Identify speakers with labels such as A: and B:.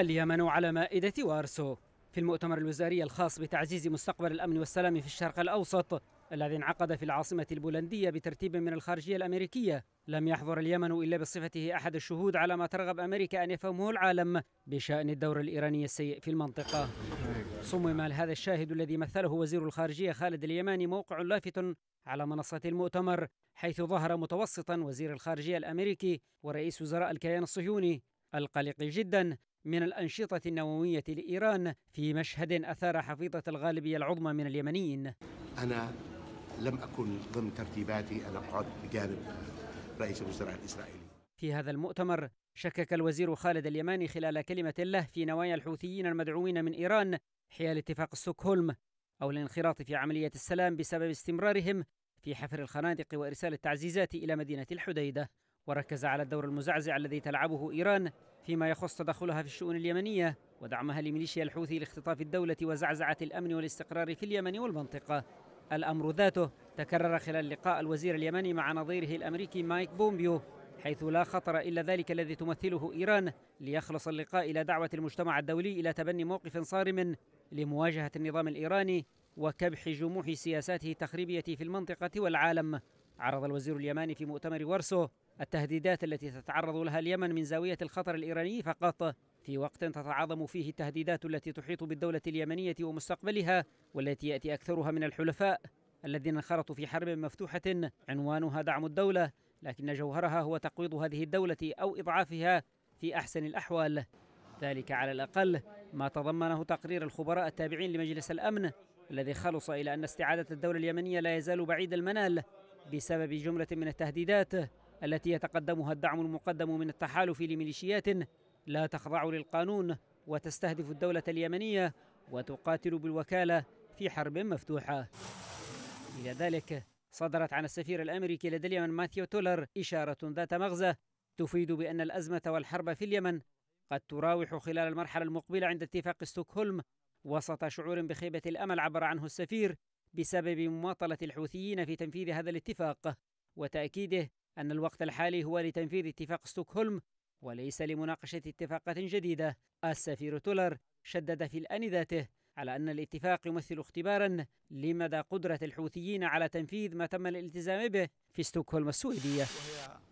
A: اليمن على مائدة وارسو في المؤتمر الوزاري الخاص بتعزيز مستقبل الأمن والسلام في الشرق الأوسط الذي انعقد في العاصمة البولندية بترتيب من الخارجية الأمريكية لم يحضر اليمن إلا بصفته أحد الشهود على ما ترغب أمريكا أن يفهمه العالم بشأن الدور الإيراني السيء في المنطقة صمم هذا الشاهد الذي مثله وزير الخارجية خالد اليماني موقع لافت على منصة المؤتمر حيث ظهر متوسطا وزير الخارجية الأمريكي ورئيس وزراء الكيان الصهيوني القلق جدا من الأنشطة النووية لإيران في مشهد أثار حفيظة الغالبية العظمى من اليمنيين أنا لم أكن ضمن ترتيباتي أن أقعد بجانب رئيس الوزراء الإسرائيلي في هذا المؤتمر شكك الوزير خالد اليماني خلال كلمة له في نوايا الحوثيين المدعومين من إيران حيال اتفاق ستوكهولم أو الانخراط في عملية السلام بسبب استمرارهم في حفر الخنادق وإرسال التعزيزات إلى مدينة الحديدة وركز على الدور المزعزع الذي تلعبه إيران فيما يخص تدخلها في الشؤون اليمنية ودعمها لميليشيا الحوثي لاختطاف الدولة وزعزعة الأمن والاستقرار في اليمن والمنطقة الأمر ذاته تكرر خلال لقاء الوزير اليمني مع نظيره الأمريكي مايك بومبيو حيث لا خطر إلا ذلك الذي تمثله إيران ليخلص اللقاء إلى دعوة المجتمع الدولي إلى تبني موقف صارم لمواجهة النظام الإيراني وكبح جموح سياساته التخريبية في المنطقة والعالم عرض الوزير اليماني في مؤتمر وارسو التهديدات التي تتعرض لها اليمن من زاوية الخطر الإيراني فقط في وقت تتعاظم فيه التهديدات التي تحيط بالدولة اليمنية ومستقبلها والتي يأتي أكثرها من الحلفاء الذين انخرطوا في حرب مفتوحة عنوانها دعم الدولة لكن جوهرها هو تقويض هذه الدولة أو إضعافها في أحسن الأحوال ذلك على الأقل ما تضمنه تقرير الخبراء التابعين لمجلس الأمن الذي خلص إلى أن استعادة الدولة اليمنية لا يزال بعيد المنال بسبب جملة من التهديدات التي يتقدمها الدعم المقدم من التحالف لميليشيات لا تخضع للقانون وتستهدف الدولة اليمنية وتقاتل بالوكالة في حرب مفتوحة إلى ذلك صدرت عن السفير الأمريكي لدى اليمن ماثيو تولر إشارة ذات مغزى تفيد بأن الأزمة والحرب في اليمن قد تراوح خلال المرحلة المقبلة عند اتفاق ستوكهولم وسط شعور بخيبة الأمل عبر عنه السفير بسبب مماطلة الحوثيين في تنفيذ هذا الاتفاق وتأكيده أن الوقت الحالي هو لتنفيذ اتفاق ستوكهولم وليس لمناقشة اتفاقات جديدة السفير تولر شدد في الآن ذاته على أن الاتفاق يمثل اختبارا لمدى قدرة الحوثيين على تنفيذ ما تم الالتزام به في ستوكهولم السويدية